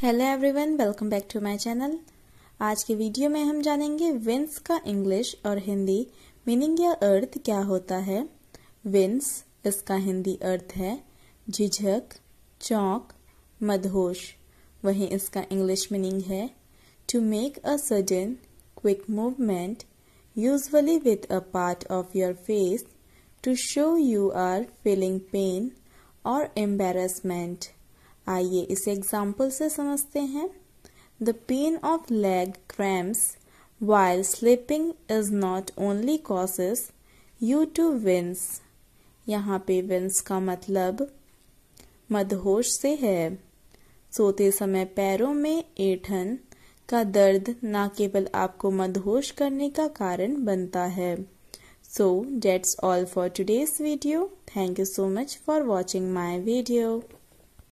hello everyone welcome back to my channel आज के video में हम जानेंगे विंस का इंग्लिश और हिंदी मीनिंग या अर्थ क्या होता है विंस इसका हिंदी अर्थ है झिझक चौंक मदहोश वहीं इसका इंग्लिश मीनिंग है to make a sudden quick movement usually with a part of your face to show you are feeling pain और एम्बेरसमेंट आइए इसे एग्जाम्पल से समझते हैं the pain of leg cramps while sleeping is not only causes you to wince यहाँ पे wins का मतलब मदहोश से है सोते समय पैरों में ऐठन का दर्द न केवल आपको मदहोश करने का कारण बनता है so that's all for today's video thank you so much for watching my video